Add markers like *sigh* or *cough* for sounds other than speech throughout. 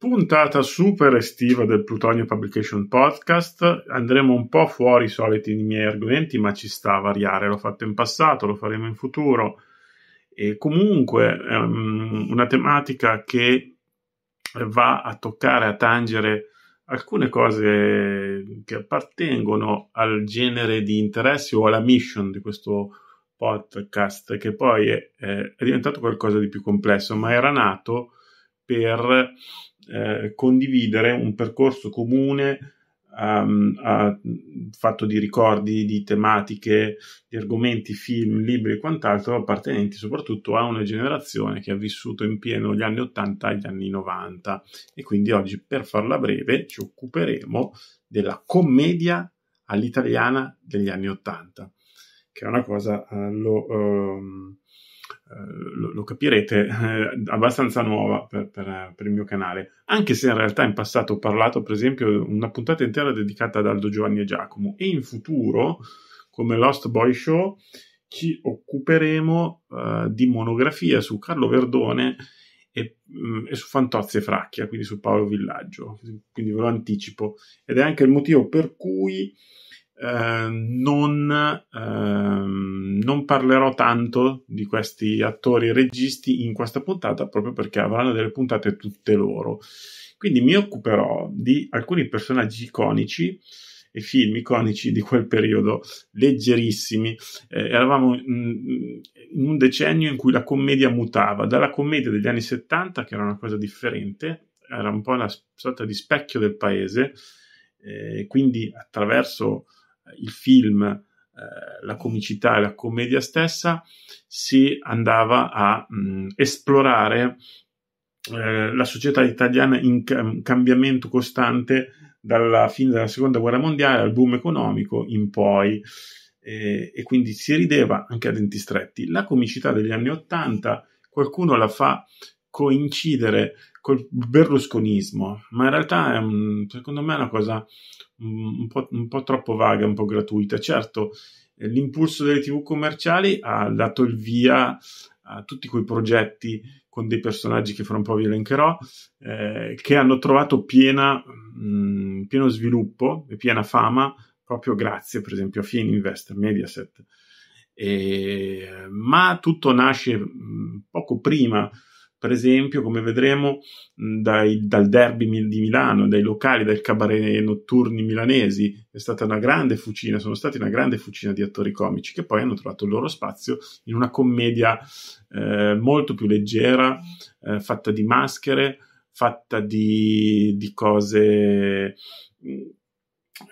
puntata super estiva del Plutonio Publication Podcast. Andremo un po' fuori i soliti miei argomenti, ma ci sta a variare. L'ho fatto in passato, lo faremo in futuro. E comunque um, una tematica che va a toccare, a tangere alcune cose che appartengono al genere di interessi o alla mission di questo podcast, che poi è, è diventato qualcosa di più complesso, ma era nato per eh, condividere un percorso comune um, a, fatto di ricordi, di tematiche, di argomenti, film, libri e quant'altro appartenenti soprattutto a una generazione che ha vissuto in pieno gli anni 80 e gli anni 90 e quindi oggi per farla breve ci occuperemo della commedia all'italiana degli anni 80 che è una cosa allo, eh, um, ehm, eh, lo, lo, capirete, eh, abbastanza nuova per, per, per, il mio canale, anche se in realtà in passato ho parlato per esempio una puntata intera dedicata ad Aldo Giovanni e Giacomo e in futuro, come Lost Boy Show, ci occuperemo eh, di monografia su Carlo Verdone e, mm, e, su Fantozzi e Fracchia, quindi su Paolo Villaggio, quindi ve lo anticipo ed è anche il motivo per cui eh, non, ehm, non, parlerò tanto di questi attori e registi in questa puntata proprio perché avranno delle puntate tutte loro. Quindi mi occuperò di alcuni personaggi iconici e film iconici di quel periodo, leggerissimi. Eh, eravamo in, un decennio in cui la commedia mutava, dalla commedia degli anni 70, che era una cosa differente, era un po' una sorta di specchio del paese, eh, quindi attraverso il film, eh, la comicità e la commedia stessa, si andava a mh, mm, esplorare eh, la società italiana in cambiamento costante dalla fine della seconda guerra mondiale al boom economico in poi. Eh, e quindi si rideva anche a denti stretti. La comicità degli anni Ottanta, qualcuno la fa coincidere col berlusconismo, ma in realtà è un, secondo me è una cosa un po', un po', troppo vaga, un po' gratuita. Certo, eh, l'impulso delle tv commerciali ha dato il via a tutti quei progetti con dei personaggi che fra un po' vi elencherò, eh, che hanno trovato piena, mh, mm, pieno sviluppo e piena fama proprio grazie, per esempio, a Fininvest, a Mediaset. E, ma tutto nasce mm, poco prima per esempio, come vedremo, dai, dal derby di Milano, dai locali, dai cabaret notturni milanesi, è stata una grande fucina, sono stati una grande fucina di attori comici che poi hanno trovato il loro spazio in una commedia eh, molto più leggera, eh, fatta di maschere, fatta di, di cose...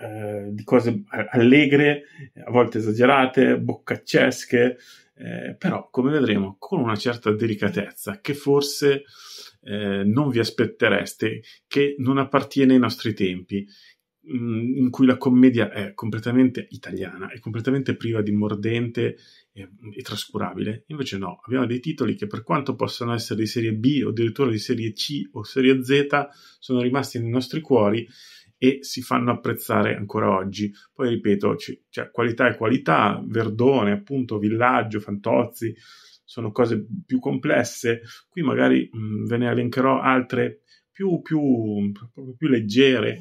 Eh, di cose allegre, a volte esagerate, boccaccesche, eh, però come vedremo con una certa delicatezza che forse eh, non vi aspettereste, che non appartiene ai nostri tempi, mh, mm, in cui la commedia è completamente italiana, è completamente priva di mordente e, e trascurabile. Invece no, abbiamo dei titoli che per quanto possano essere di serie B o addirittura di serie C o serie Z, sono rimasti nei nostri cuori e si fanno apprezzare ancora oggi. Poi ripeto, c- cioè, qualità è qualità, Verdone, appunto, Villaggio, Fantozzi, sono cose più complesse. Qui magari mh, mm, ve ne elencherò altre più, più, più leggere,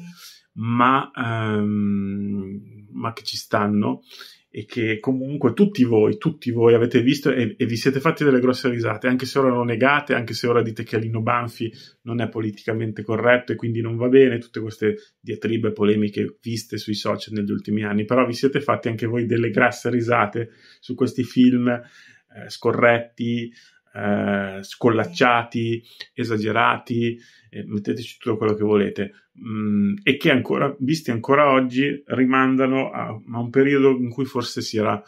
ma, um, ma che ci stanno e che comunque tutti voi, tutti voi avete visto e, e, vi siete fatti delle grosse risate, anche se ora lo negate, anche se ora dite che Alino Banfi non è politicamente corretto e quindi non va bene, tutte queste diatribe polemiche viste sui social negli ultimi anni, però vi siete fatti anche voi delle grosse risate su questi film eh, scorretti, eh, scollacciati, esagerati, eh, metteteci tutto quello che volete, mm, e che ancora, visti ancora oggi, rimandano a, a, un periodo in cui forse si era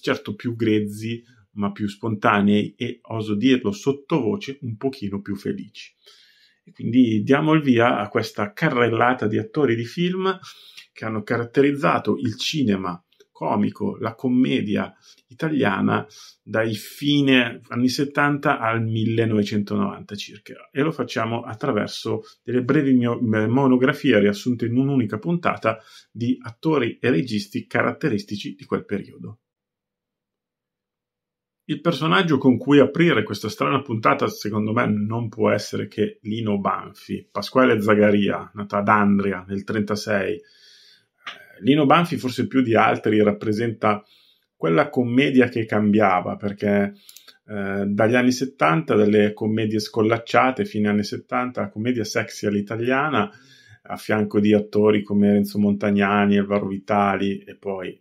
certo più grezzi, ma più spontanei e, oso dirlo sottovoce, un pochino più felici. E quindi diamo il via a questa carrellata di attori di film che hanno caratterizzato il cinema comico, la commedia italiana dai fine anni 70 al 1990 circa e lo facciamo attraverso delle brevi monografie riassunte in un'unica puntata di attori e registi caratteristici di quel periodo. Il personaggio con cui aprire questa strana puntata, secondo me, non può essere che Lino Banfi, Pasquale Zagaria, nato ad Andria nel 1936, Lino Banfi forse più di altri rappresenta quella commedia che cambiava perché eh, dagli anni 70, dalle commedie scollacciate fine anni 70, la commedia sexy all'italiana a fianco di attori come Renzo Montagnani, Alvaro Vitali e poi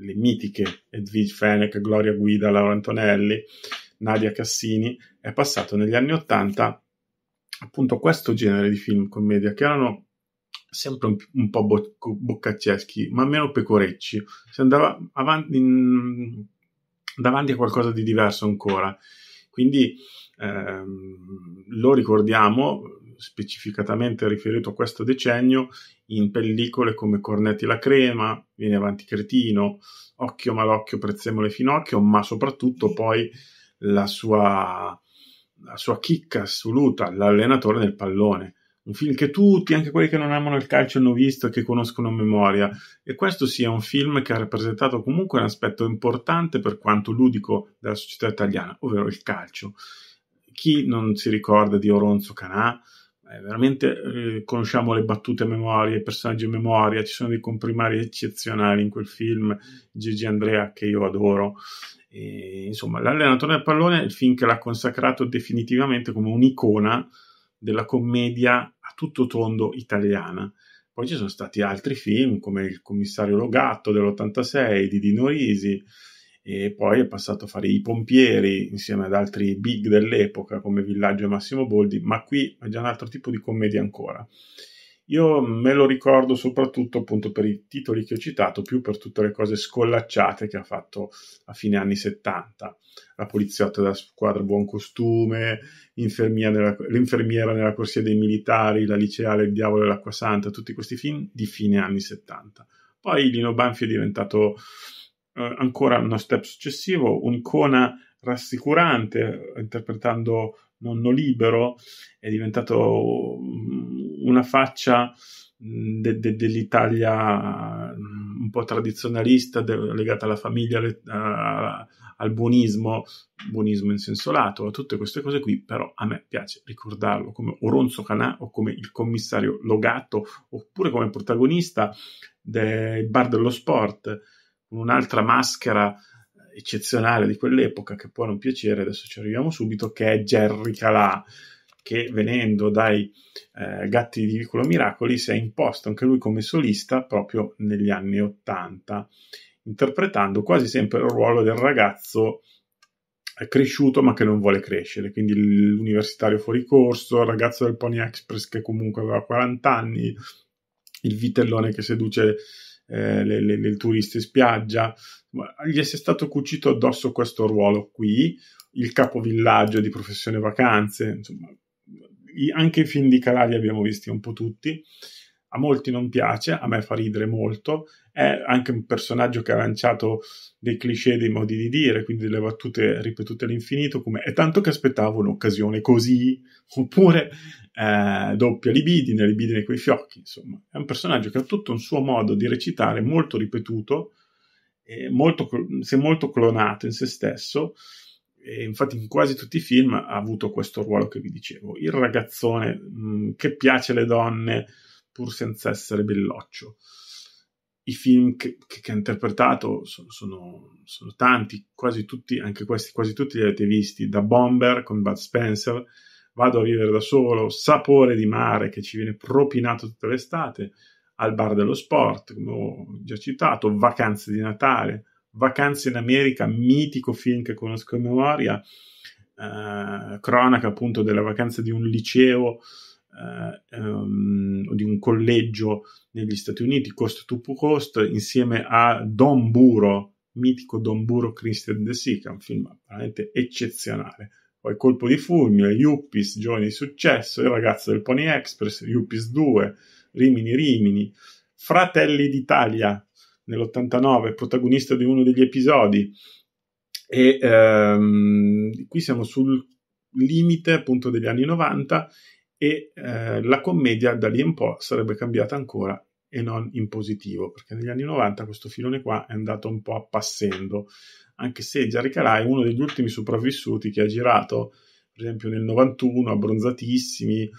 le mitiche Edwige Fenech, Gloria Guida, Laura Antonelli, Nadia Cassini, è passato negli anni 80 appunto questo genere di film commedia che erano sempre un, un po' bo- boccacceschi, ma meno pecorecci. Si andava avanti, in, davanti a qualcosa di diverso ancora. Quindi ehm, lo ricordiamo specificatamente riferito a questo decennio in pellicole come Cornetti la crema, Viene avanti Cretino, Occhio malocchio, Prezzemole finocchio, ma soprattutto poi la sua, la sua chicca assoluta, l'allenatore nel pallone un film che tutti, anche quelli che non amano il calcio, hanno visto e che conoscono a memoria. E questo sia un film che ha rappresentato comunque un aspetto importante per quanto ludico della società italiana, ovvero il calcio. Chi non si ricorda di Oronzo Canà? Eh, veramente eh, conosciamo le battute a memoria, i personaggi a memoria, ci sono dei comprimari eccezionali in quel film, Gigi Andrea che io adoro. E, insomma, L'allenatore del pallone è il film che l'ha consacrato definitivamente come un'icona della commedia a tutto tondo italiana. Poi ci sono stati altri film come Il commissario Logatto dell'86 di Dino Risi e poi è passato a fare I pompieri insieme ad altri big dell'epoca come Villaggio e Massimo Boldi, ma qui è già un altro tipo di commedia ancora. Io me lo ricordo soprattutto appunto per i titoli che ho citato, più per tutte le cose scollacciate che ha fatto a fine anni 70. La poliziotta della squadra Buon Costume, nella, L'infermiera nella corsia dei militari, La liceale Il diavolo e l'acqua santa, tutti questi film di fine anni 70. Poi Lino Banfi è diventato eh, ancora uno step successivo, un'icona rassicurante, interpretando Nonno Libero, è diventato mm, una faccia de, de, dell'Italia un po' tradizionalista de, legata alla famiglia, alle, a, al buonismo, buonismo in senso lato, a tutte queste cose qui, però a me piace ricordarlo come Oronzo Canà o come il commissario Logato oppure come protagonista del bar dello sport con un'altra maschera eccezionale di quell'epoca che può non piacere, adesso ci arriviamo subito, che è Jerry Calà che venendo dai eh, Gatti di Vicolo Miracoli si è imposto anche lui come solista proprio negli anni Ottanta, interpretando quasi sempre il ruolo del ragazzo eh, cresciuto ma che non vuole crescere, quindi l'universitario fuori corso, il ragazzo del Pony Express che comunque aveva 40 anni, il vitellone che seduce eh, le, le, le turiste in spiaggia, gli è stato cucito addosso questo ruolo qui, il capovillaggio di professione vacanze, insomma anche i film di Calà li abbiamo visti un po' tutti. A molti non piace, a me fa ridere molto. È anche un personaggio che ha lanciato dei cliché, dei modi di dire, quindi delle battute ripetute all'infinito. Come è tanto che aspettavo un'occasione così, oppure eh, doppia libidine, libidine coi fiocchi. Insomma, è un personaggio che ha tutto un suo modo di recitare molto ripetuto, molto, è molto clonato in se stesso e infatti in quasi tutti i film ha avuto questo ruolo che vi dicevo, il ragazzone mh, mm, che piace le donne pur senza essere belloccio. I film che, che ha interpretato sono, sono, sono, tanti, quasi tutti, anche questi, quasi tutti li avete visti, da Bomber con Bud Spencer, Vado a vivere da solo, Sapore di mare che ci viene propinato tutta l'estate, Al bar dello sport, come ho già citato, Vacanze di Natale, Vacanze in America, mitico film che conosco a memoria, eh, cronaca appunto della vacanza di un liceo eh, um, o di un collegio negli Stati Uniti, Cost to Coast, insieme a Don Buro, mitico Don Buro Christian De Sica, un film veramente eccezionale. Poi Colpo di Fulmine, Yuppies, Giovani di Successo, Il ragazzo del Pony Express, Yuppies 2, Rimini Rimini, Fratelli d'Italia, nell'89, protagonista di uno degli episodi. E ehm, qui siamo sul limite appunto degli anni 90 e eh, la commedia da lì in po' sarebbe cambiata ancora e non in positivo, perché negli anni 90 questo filone qua è andato un po' appassendo, anche se Jerry Calà è uno degli ultimi sopravvissuti che ha girato, per esempio nel 91, abbronzatissimi,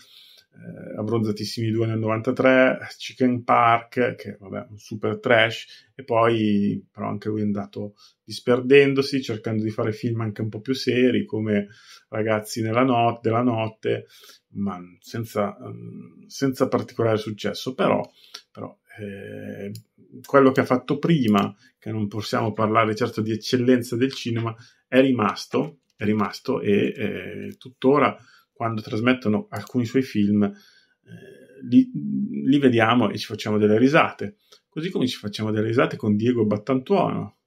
eh, Abbronzatissimi due nel 93, Chicken Park, che vabbè, un super trash, e poi però anche lui è andato disperdendosi, cercando di fare film anche un po' più seri, come Ragazzi nella not- della notte, ma senza, senza particolare successo, però, però eh, quello che ha fatto prima, che non possiamo parlare certo di eccellenza del cinema, è rimasto, è rimasto e eh, tuttora quando trasmettono alcuni suoi film, eh, li, li, vediamo e ci facciamo delle risate. Così come ci facciamo delle risate con Diego Battantuono,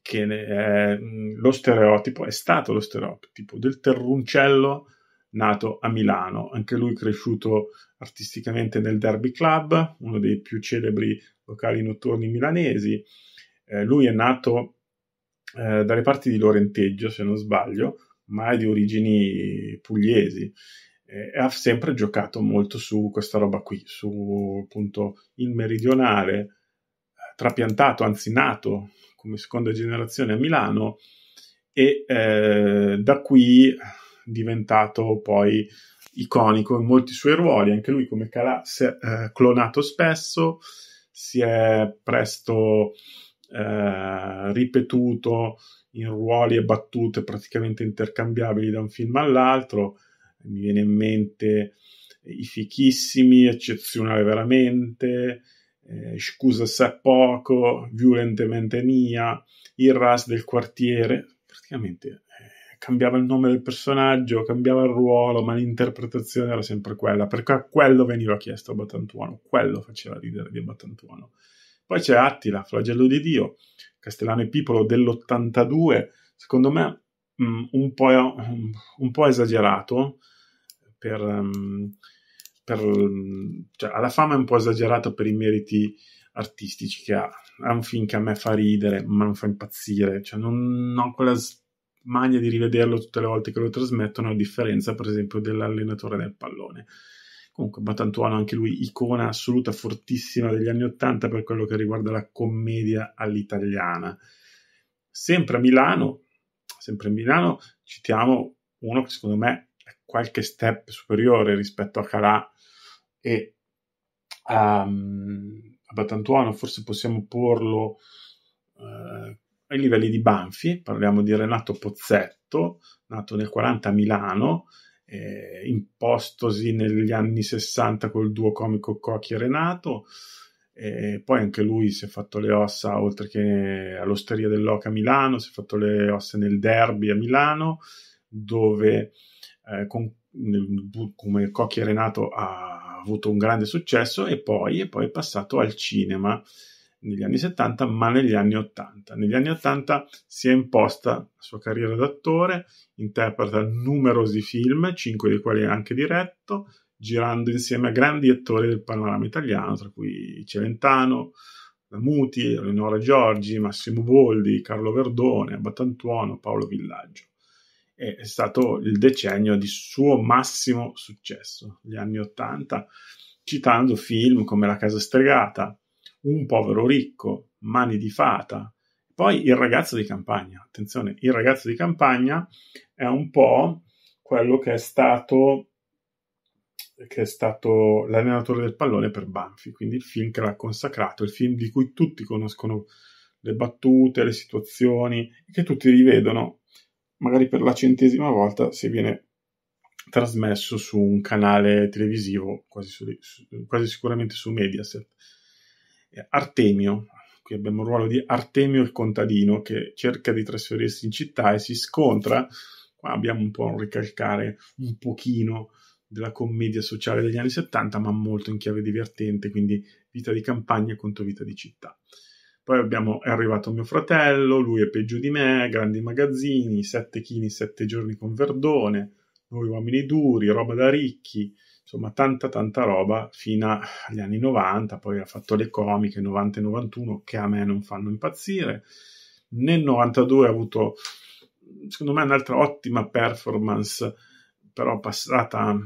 che è mm, lo stereotipo, è stato lo stereotipo del terruncello nato a Milano, anche lui cresciuto artisticamente nel Derby Club, uno dei più celebri locali notturni milanesi. Eh, lui è nato eh, dalle parti di Lorenteggio, se non sbaglio, ma è di origini pugliesi e ha sempre giocato molto su questa roba qui, su appunto il meridionale, eh, trapiantato, anzi nato come seconda generazione a Milano e eh, da qui diventato poi iconico in molti suoi ruoli, anche lui come Calà si è eh, clonato spesso, si è presto eh, ripetuto in ruoli e battute praticamente intercambiabili da un film all'altro. Mi viene in mente eh, I fichissimi, Eccezionale veramente, eh, Scusa se poco, Violentemente mia, Il ras del quartiere. Praticamente eh, cambiava il nome del personaggio, cambiava il ruolo, ma l'interpretazione era sempre quella, perché a quello veniva chiesto a Battantuono, quello faceva ridere di Battantuono. Poi c'è Attila, Flagello di Dio, Castellano e Pipolo dell'82, secondo me mh, mm, un, po', eh, un, po', esagerato per, mm, per, mm, cioè, alla fama è un po' esagerato per i meriti artistici che ha. È un film che a me fa ridere, ma non fa impazzire. Cioè, non ho quella smania di rivederlo tutte le volte che lo trasmettono, a differenza, per esempio, dell'allenatore del pallone comunque Batantuono anche lui icona assoluta fortissima degli anni 80 per quello che riguarda la commedia all'italiana sempre a Milano sempre a Milano citiamo uno che secondo me è qualche step superiore rispetto a Calà e a, ehm, a Batantuono forse possiamo porlo eh, ai livelli di Banfi parliamo di Renato Pozzetto nato nel 40 a Milano eh, impostosi negli anni 60 col duo comico Cocchi e Renato. E poi anche lui si è fatto le ossa oltre che all'Osteria dell'Oca a Milano, si è fatto le ossa nel derby a Milano, dove eh, con, nel, come Cocchi e Renato ha avuto un grande successo e poi, e poi è passato al cinema negli anni 70, ma negli anni 80. Negli anni 80 si è imposta la sua carriera d'attore, interpreta numerosi film, cinque dei quali ha anche diretto, girando insieme a grandi attori del panorama italiano, tra cui Celentano, Muti, Eleonora Giorgi, Massimo Boldi, Carlo Verdone, Battantuono, Paolo Villaggio. è stato il decennio di suo massimo successo, gli anni 80, citando film come La Casa Stregata, un povero ricco, mani di fata. Poi il ragazzo di campagna, attenzione, il ragazzo di campagna è un po' quello che è stato, che è stato l'allenatore del pallone per Banfi, quindi il film che l'ha consacrato, il film di cui tutti conoscono le battute, le situazioni, che tutti rivedono magari per la centesima volta se viene trasmesso su un canale televisivo, quasi, su, quasi sicuramente su Mediaset eh, Artemio, qui abbiamo il ruolo di Artemio il contadino che cerca di trasferirsi in città e si scontra, qua abbiamo un po' un ricalcare un pochino della commedia sociale degli anni 70 ma molto in chiave divertente, quindi vita di campagna contro vita di città. Poi abbiamo, è arrivato mio fratello, lui è peggio di me, grandi magazzini, sette chini, sette giorni con Verdone, noi uomini duri, roba da ricchi, insomma tanta tanta roba fino agli anni 90, poi ha fatto le comiche 90 e 91 che a me non fanno impazzire. Nel 92 ha avuto secondo me un'altra ottima performance, però passata,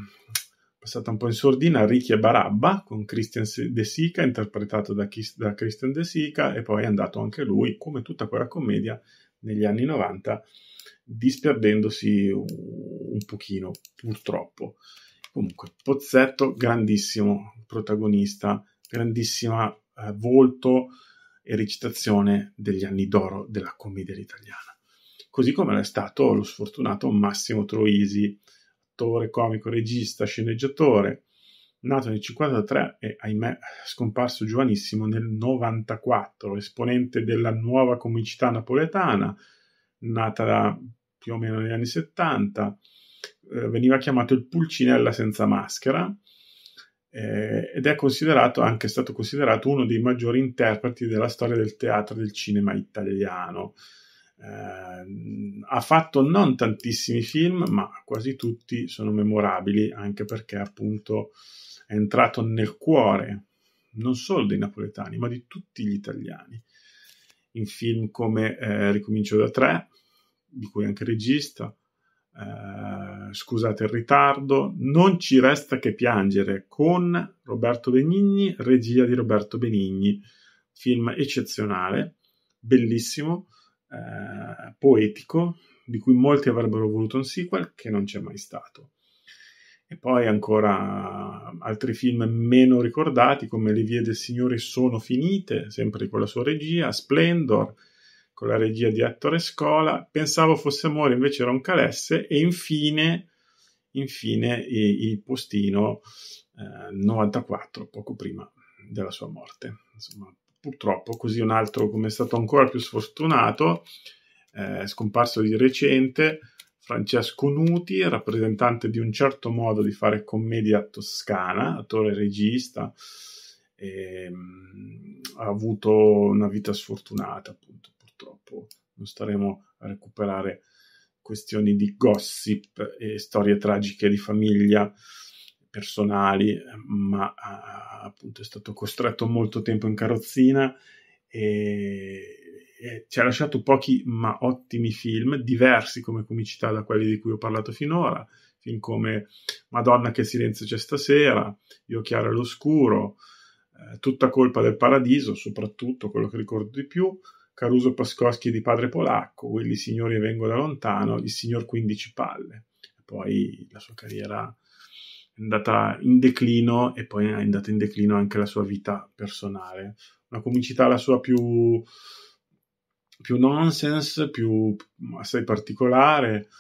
passata un po' in sordina, Ricchi e Barabba con Christian De Sica, interpretato da, da Christian De Sica, e poi è andato anche lui, come tutta quella commedia, negli anni 90, disperdendosi un pochino, purtroppo. Comunque, Pozzetto, grandissimo protagonista, grandissima eh, volto e recitazione degli anni d'oro della commedia italiana. Così come lo è stato lo sfortunato Massimo Troisi, attore, comico, regista, sceneggiatore, nato nel 53 e ahimè scomparso giovanissimo nel 94, esponente della nuova comicità napoletana, nata più o meno negli anni 70, eh, veniva chiamato il pulcinella senza maschera eh, ed è considerato anche stato considerato uno dei maggiori interpreti della storia del teatro e del cinema italiano. Eh, ha fatto non tantissimi film, ma quasi tutti sono memorabili, anche perché appunto è entrato nel cuore non solo dei napoletani, ma di tutti gli italiani. In film come eh, Ricomincio da tre, di cui è anche regista, eh, scusate il ritardo, non ci resta che piangere con Roberto Benigni, regia di Roberto Benigni, film eccezionale, bellissimo, eh, poetico, di cui molti avrebbero voluto un sequel che non c'è mai stato. E poi ancora altri film meno ricordati come Le vie del Signore sono finite, sempre con la sua regia, Splendor, con la regia di Ettore Scola, pensavo fosse amore, invece era un calesse e infine, infine il postino eh, 94, poco prima della sua morte. Insomma, purtroppo così un altro come è stato ancora più sfortunato, eh, scomparso di recente, Francesco Nuti, rappresentante di un certo modo di fare commedia toscana, attore e regista, e, mh, mm, ha avuto una vita sfortunata appunto purtroppo non staremo a recuperare questioni di gossip e storie tragiche di famiglia personali, ma ah, appunto è stato costretto molto tempo in carrozzina e, e ci ha lasciato pochi ma ottimi film, diversi come comicità da quelli di cui ho parlato finora, film come Madonna che silenzio c'è stasera, Io chiaro e l'oscuro, eh, Tutta colpa del paradiso, soprattutto quello che ricordo di più, Caruso Pascoschi di padre polacco, quelli signori vengo da lontano, il signor 15 palle. Poi la sua carriera è andata in declino e poi è andata in declino anche la sua vita personale. Una comicità la sua più, più nonsense, più assai particolare,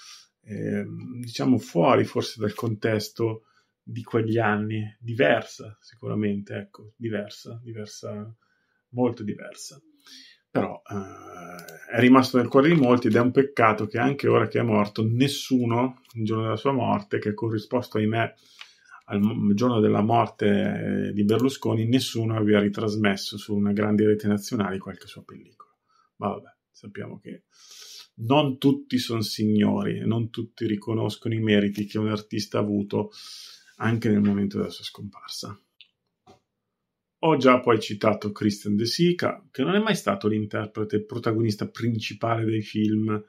eh, diciamo fuori forse dal contesto di quegli anni, diversa sicuramente, ecco, diversa, diversa, molto diversa però eh, è rimasto nel cuore di molti ed è un peccato che anche ora che è morto nessuno, il giorno della sua morte, che è corrisposto ahimè al giorno della morte eh, di Berlusconi, nessuno abbia ritrasmesso su una grande rete nazionale qualche sua pellicola. Ma vabbè, sappiamo che non tutti sono signori e non tutti riconoscono i meriti che un artista ha avuto anche nel momento della sua scomparsa. Ho già poi citato Christian De Sica, che non è mai stato l'interprete protagonista principale dei film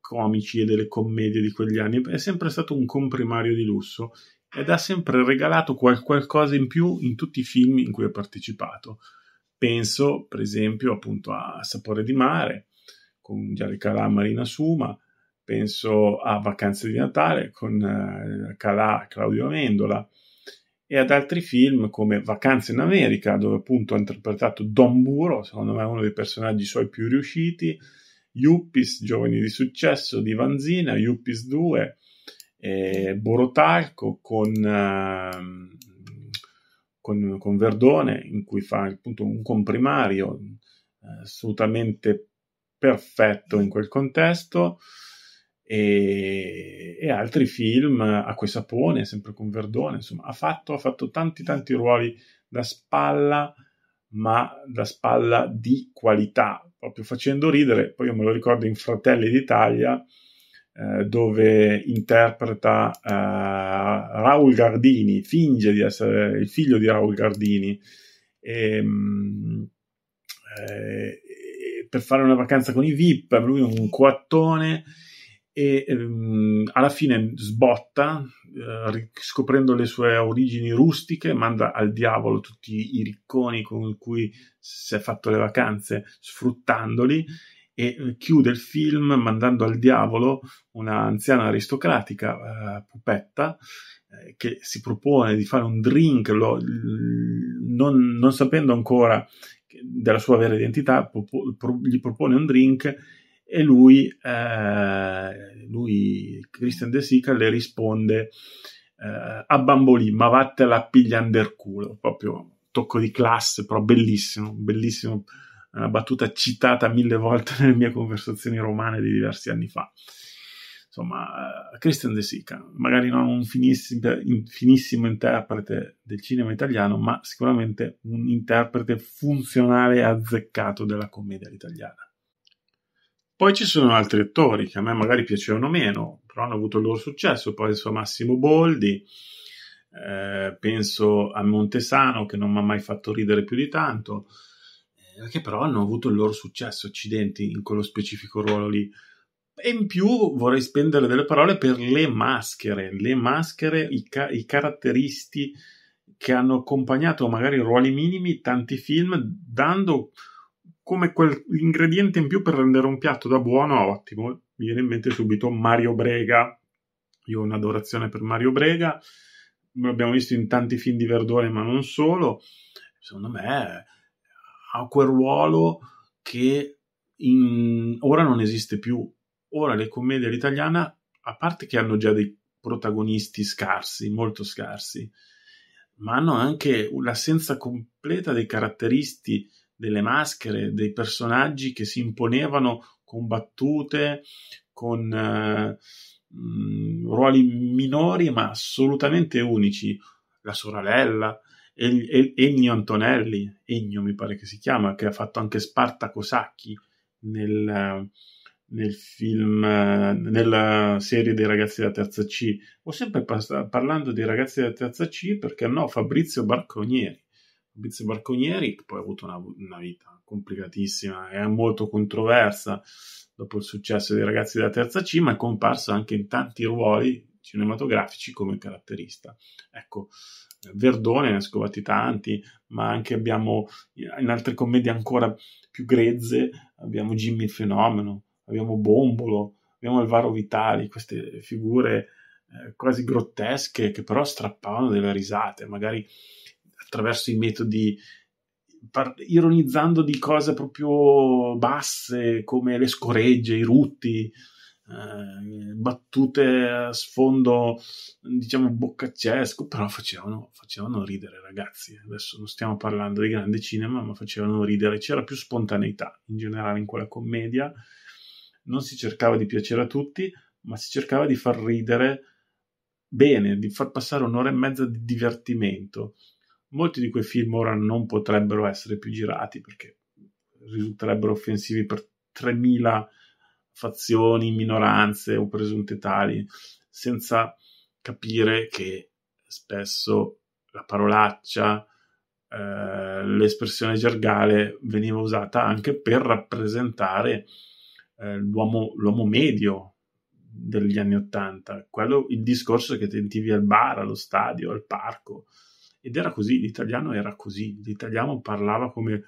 comici e delle commedie di quegli anni, è sempre stato un comprimario di lusso ed ha sempre regalato qualcosa in più in tutti i film in cui ha partecipato. Penso, per esempio, appunto a Sapore di mare con Gianni Calà Marina Suma, penso a Vacanze di Natale con eh, Calà Claudio Amendola, e ad altri film come Vacanze in America, dove appunto ha interpretato Don Buro, secondo me uno dei personaggi suoi più riusciti, Yuppies, Giovani di successo di Vanzina, Yuppies 2, eh, Borotalco con, ehm, con, con, Verdone, in cui fa appunto un comprimario eh, assolutamente perfetto in quel contesto e, e, altri film, Acque Sapone, sempre con Verdone, insomma, ha fatto, ha fatto tanti tanti ruoli da spalla, ma da spalla di qualità, proprio facendo ridere, poi io me lo ricordo in Fratelli d'Italia, eh, dove interpreta eh, Raul Gardini, finge di essere il figlio di Raul Gardini, ehm, eh, e, mh, eh, per fare una vacanza con i VIP, lui è un coattone, e ehm, alla fine sbotta, eh, scoprendo le sue origini rustiche, manda al diavolo tutti i ricconi con cui si è fatto le vacanze, sfruttandoli e eh, chiude il film mandando al diavolo un'anziana aristocratica eh, pupetta eh, che si propone di fare un drink lo, non, non, sapendo ancora della sua vera identità, propo, pro, gli propone un drink e lui, eh, lui Christian De Sica, le risponde eh, a bambolì, ma vattela a piglian culo, proprio tocco di classe, però bellissimo, bellissimo, una battuta citata mille volte nelle mie conversazioni romane di diversi anni fa. Insomma, eh, Christian De Sica, magari non un finissimo interprete del cinema italiano, ma sicuramente un interprete funzionale e azzeccato della commedia italiana. Poi ci sono altri attori che a me magari piacevano meno, però hanno avuto il loro successo. Penso a Massimo Boldi, eh, penso a Montesano che non mi ha mai fatto ridere più di tanto, eh, che però hanno avuto il loro successo, accidenti, in quello specifico ruolo lì. E in più vorrei spendere delle parole per le maschere, le maschere, i, ca- i caratteristi che hanno accompagnato magari ruoli minimi tanti film, dando come quell'ingrediente in più per rendere un piatto da buono a ottimo. Mi viene in mente subito Mario Brega. Io ho un'adorazione per Mario Brega. L'abbiamo visto in tanti film di Verdone, ma non solo. Secondo me ha quel ruolo che in... ora non esiste più. Ora le commedie all'italiana, a parte che hanno già dei protagonisti scarsi, molto scarsi, ma hanno anche l'assenza completa dei caratteristi delle maschere, dei personaggi che si imponevano con battute, con eh, mm, ruoli minori ma assolutamente unici. La sorella, Ennio Antonelli, Ennio mi pare che si chiama, che ha fatto anche Spartaco Sacchi nel, nel film, nella serie dei ragazzi della terza C. Ho sempre par- parlando dei ragazzi della terza C, perché no, Fabrizio Barconieri Fabrizio Barconieri, che poi ha avuto una, una vita complicatissima e molto controversa dopo il successo dei ragazzi della terza C, ma è comparso anche in tanti ruoli cinematografici come caratterista. Ecco, Verdone ne ha scovati tanti, ma anche abbiamo in altre commedie ancora più grezze, abbiamo Jimmy il Fenomeno, abbiamo Bombolo, abbiamo Alvaro Vitali, queste figure eh, quasi grottesche che però strappavano delle risate, magari attraverso i metodi par- ironizzando di cose proprio basse come le scoregge, i rutti, eh, battute a sfondo diciamo boccaccesco, però facevano, facevano ridere ragazzi. Adesso non stiamo parlando di grande cinema, ma facevano ridere, c'era più spontaneità in generale in quella commedia. Non si cercava di piacere a tutti, ma si cercava di far ridere bene, di far passare un'ora e mezza di divertimento molti di quei film ora non potrebbero essere più girati perché risulterebbero offensivi per 3.000 fazioni, minoranze o presunte tali, senza capire che spesso la parolaccia, eh, l'espressione gergale veniva usata anche per rappresentare eh, l'uomo, l'uomo, medio degli anni Ottanta, quello il discorso che tentivi al bar, allo stadio, al parco, ed era così, l'italiano era così, l'italiano parlava come,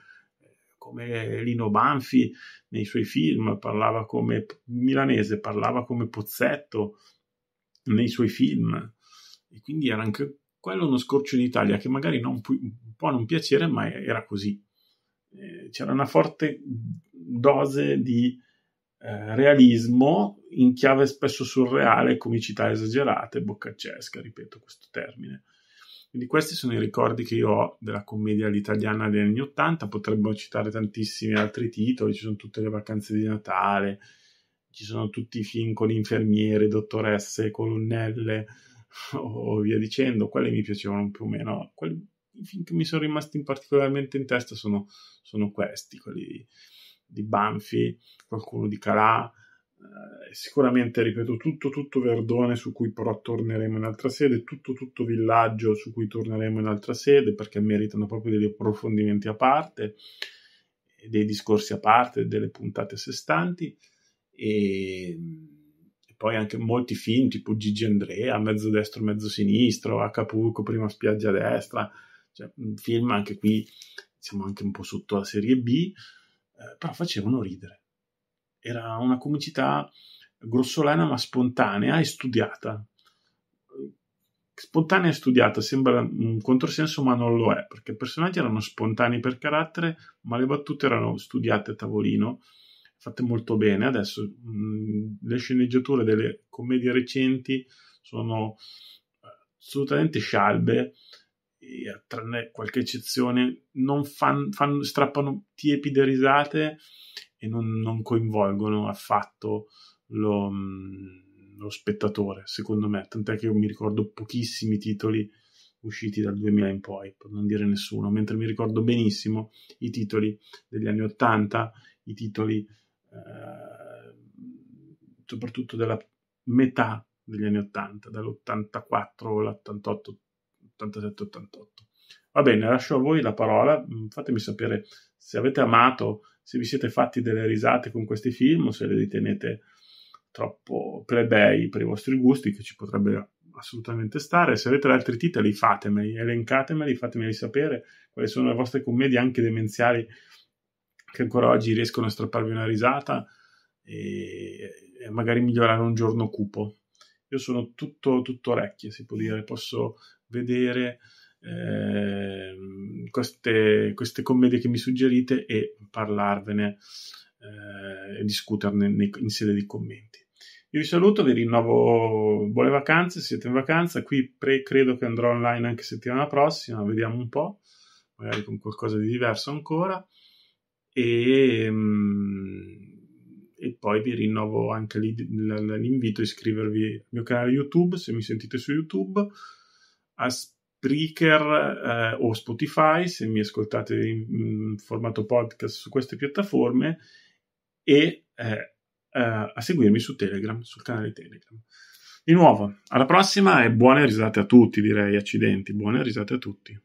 come Lino Banfi nei suoi film, parlava come milanese, parlava come Pozzetto nei suoi film. E quindi era anche quello uno scorcio d'Italia che magari non pu- può non piacere, ma era così. Eh, c'era una forte dose di eh, realismo in chiave spesso surreale, comicità esagerate, boccaccesca, ripeto questo termine. Quindi questi sono i ricordi che io ho della commedia all'italiana degli anni Ottanta, potremmo citare tantissimi altri titoli, ci sono tutte le vacanze di Natale, ci sono tutti i film con infermiere, dottoresse, colonnelle *laughs* o via dicendo, quelli mi piacevano più o meno, quelli, i film che mi sono rimasti particolarmente in testa sono, sono questi, quelli di Banfi, qualcuno di Calà, eh, sicuramente, ripeto, tutto, tutto Verdone su cui però torneremo in altra sede, tutto, tutto Villaggio su cui torneremo in altra sede perché meritano proprio degli approfondimenti a parte, dei discorsi a parte, delle puntate a sé stanti e poi anche molti film tipo Gigi Andrea, mezzo destro, mezzo sinistro, Acapulco, prima spiaggia destra, cioè un film anche qui, siamo anche un po' sotto la serie B, eh, però facevano ridere era una comicità grossolana ma spontanea e studiata. Spontanea e studiata sembra un controsenso, ma non lo è, perché i personaggi erano spontanei per carattere, ma le battute erano studiate a tavolino, fatte molto bene. Adesso mh, le sceneggiature delle commedie recenti sono assolutamente scialbe, eh, tranne qualche eccezione, non fan, fan, strappano tiepide risate e non, non coinvolgono affatto lo, mm, lo, spettatore, secondo me. Tant'è che io mi ricordo pochissimi titoli usciti dal 2000 in poi, per non dire nessuno, mentre mi ricordo benissimo i titoli degli anni 80, i titoli eh, soprattutto della metà degli anni 80, dall'84 all'88, 87, 88. Va bene, lascio a voi la parola, mm, fatemi sapere se avete amato se vi siete fatti delle risate con questi film o se li ritenete troppo plebei per i vostri gusti, che ci potrebbe assolutamente stare. Se avete altri titoli, fatemeli, elencatemeli, fatemeli sapere quali sono le vostre commedie, anche demenziali, che ancora oggi riescono a strapparvi una risata e, e magari migliorare un giorno cupo. Io sono tutto, tutto orecchie, si può dire, posso vedere eh, queste, queste, commedie che mi suggerite e parlarvene eh, e discuterne nei, in sede di commenti. Io vi saluto, vi rinnovo buone vacanze, siete in vacanza, qui pre- credo che andrò online anche settimana prossima, vediamo un po', magari con qualcosa di diverso ancora. E, mm, e, poi vi rinnovo anche l'invito a iscrivervi al mio canale YouTube se mi sentite su YouTube. As- Spreaker eh, o Spotify, se mi ascoltate in, in, formato podcast su queste piattaforme, e eh, eh, a seguirmi su Telegram, sul canale Telegram. Di nuovo, alla prossima e buone risate a tutti, direi, accidenti, buone risate a tutti.